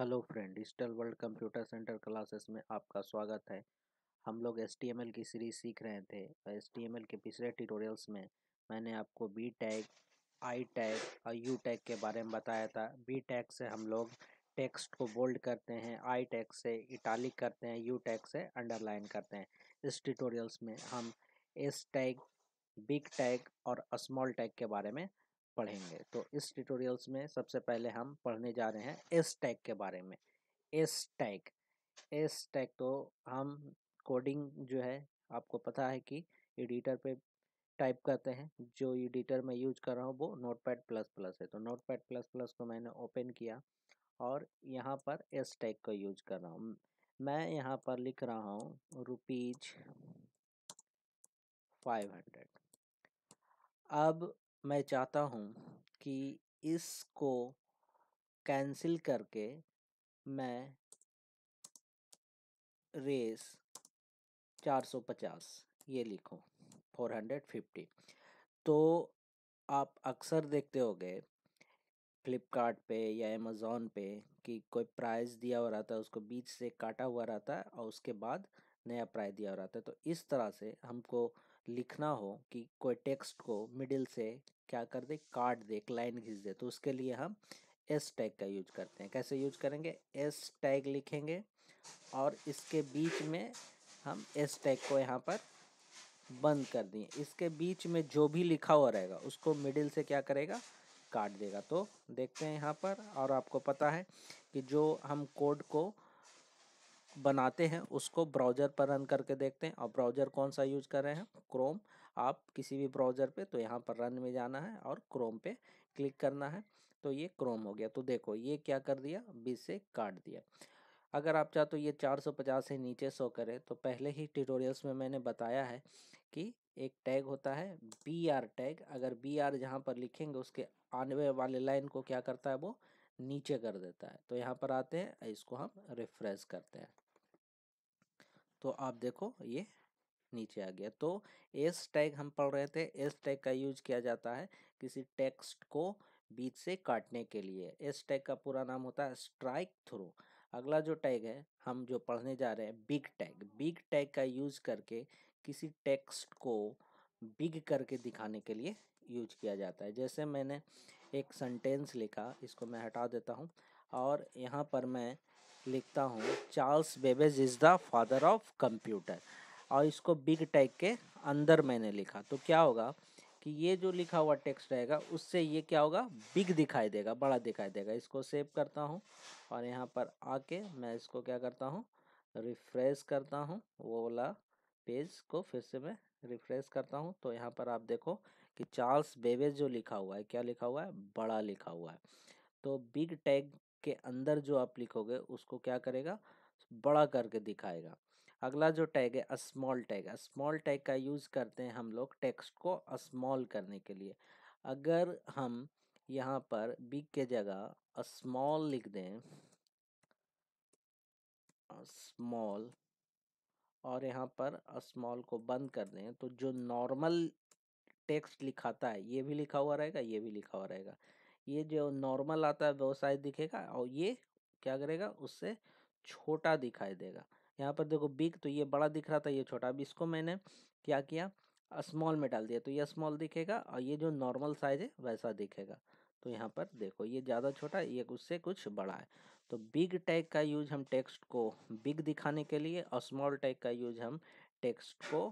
hello friend digital world computer centre classes में आपका स्वागत है हम लोग एस की सीरीज सीख रहे थे एस के पिछले ट्यूटोरियल्स में मैंने आपको बी टैग आई टैग और यू टैग के बारे में बताया था बी टैग से हम लोग टेक्स्ट को बोल्ड करते हैं आई टैग से इटालिक करते हैं यू टैग से अंडरलाइन करते हैं इस ट्यूटोरियल्स में हम एस टैग बिग टैग और स्मॉल टैग के बारे में पढ़ेंगे तो इस ट्यूटोरियल्स में सबसे पहले हम पढ़ने जा रहे हैं एस टैग के बारे में एस टैग एस टैग तो हम कोडिंग जो है आपको पता है कि एडिटर पे टाइप करते हैं जो एडिटर मैं यूज कर रहा हूँ वो नोटपैड प्लस प्लस है तो नोटपैड प्लस प्लस को मैंने ओपन किया और यहाँ पर एस टैग का यूज कर रहा हूँ मैं यहाँ पर लिख रहा हूँ रुपीज फाइव हंड्रेड अब मैं चाहता हूँ कि इसको कैंसिल करके मैं रेस 450 ये लिखूं 450 तो आप अक्सर देखते होंगे फ्लिपकार्ट पे या अमेज़ोन पे कि कोई प्राइस दिया हुआ रहता है उसको बीच से काटा हुआ रहता है और उसके बाद नया प्राइस दिया हुआ रहता है तो इस तरह से हमको लिखना हो कि कोई टेक्स्ट को मिडिल से क्या कर दे काट दे एक लाइन घिस दे तो उसके लिए हम एस टैग का यूज करते हैं कैसे यूज करेंगे एस टैग लिखेंगे और इसके बीच में हम एस टैग को यहाँ पर बंद कर दिए इसके बीच में जो भी लिखा हुआ रहेगा उसको मिडिल से क्या करेगा काट देगा तो देखते हैं यहाँ पर और आपको पता है कि जो हम कोड को बनाते हैं उसको ब्राउज़र पर रन करके देखते हैं और ब्राउज़र कौन सा यूज कर रहे हैं क्रोम आप किसी भी ब्राउज़र पे तो यहाँ पर रन में जाना है और क्रोम पे क्लिक करना है तो ये क्रोम हो गया तो देखो ये क्या कर दिया बीस से काट दिया अगर आप चाहते तो ये 450 से नीचे शो करें तो पहले ही ट्यूटोरियल्स में मैंने बताया है कि एक टैग होता है बी आर टैग अगर बी आर जहाँ पर लिखेंगे उसके आने वाले लाइन को क्या करता है वो नीचे कर देता है तो यहाँ पर आते हैं इसको हम रिफ्रेश करते हैं तो आप देखो ये नीचे आ गया तो एस टैग हम पढ़ रहे थे एस टैग का यूज किया जाता है किसी टेक्स्ट को बीच से काटने के लिए एस टैग का पूरा नाम होता है स्ट्राइक थ्रू अगला जो टैग है हम जो पढ़ने जा रहे हैं बिग टैग बिग टैग का यूज करके किसी टेक्स्ट को बिग करके दिखाने के लिए यूज किया जाता है जैसे मैंने एक सेंटेंस लिखा इसको मैं हटा देता हूँ और यहाँ पर मैं लिखता हूँ Charles Babbage is the father of computer और इसको बिग टैग के अंदर मैंने लिखा तो क्या होगा कि ये जो लिखा हुआ टेक्स्ट रहेगा उससे ये क्या होगा बिग दिखाई देगा बड़ा दिखाई देगा इसको सेव करता हूँ और यहाँ पर आके मैं इसको क्या करता हूँ रिफ्रेश करता हूँ वो वाला पेज को फिर से मैं रिफ्रेश करता हूँ तो यहाँ पर आप देखो कि चार्ल्स बेबेज जो लिखा हुआ है क्या लिखा हुआ है बड़ा लिखा हुआ है तो बिग टैग के अंदर जो आप लिखोगे उसको क्या करेगा बड़ा करके दिखाएगा अगला जो टैग है स्मॉल टैग स्मॉल टैग का यूज़ करते हैं हम लोग टेक्स्ट को स्मॉल करने के लिए अगर हम यहाँ पर बिग के जगह स्मॉल लिख दें स्मॉल और यहाँ पर स्मॉल को बंद कर दें तो जो नॉर्मल टेक्स्ट लिखाता है ये भी लिखा हुआ रहेगा ये भी लिखा हुआ रहेगा ये जो नॉर्मल आता है वो साइज़ दिखेगा और ये क्या करेगा उससे छोटा दिखाई देगा यहाँ पर देखो बिग तो ये बड़ा दिख रहा था ये छोटा अब इसको मैंने क्या किया स्मॉल में डाल दिया तो ये स्मॉल दिखेगा और ये जो नॉर्मल साइज है वैसा दिखेगा तो यहाँ पर देखो ये ज़्यादा छोटा ये उससे कुछ बड़ा है तो बिग टैग का यूज हम टेक्स्ट को बिग दिखाने के लिए और स्मॉल टैग का यूज हम टेक्स्ट को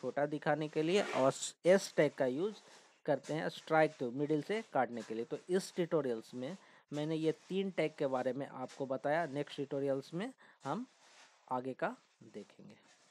छोटा दिखाने के लिए और एस टैग का यूज करते हैं स्ट्राइक तो मिडिल से काटने के लिए तो इस ट्यूटोरियल्स में मैंने ये तीन टैग के बारे में आपको बताया नेक्स्ट ट्यूटोरियल्स में हम आगे का देखेंगे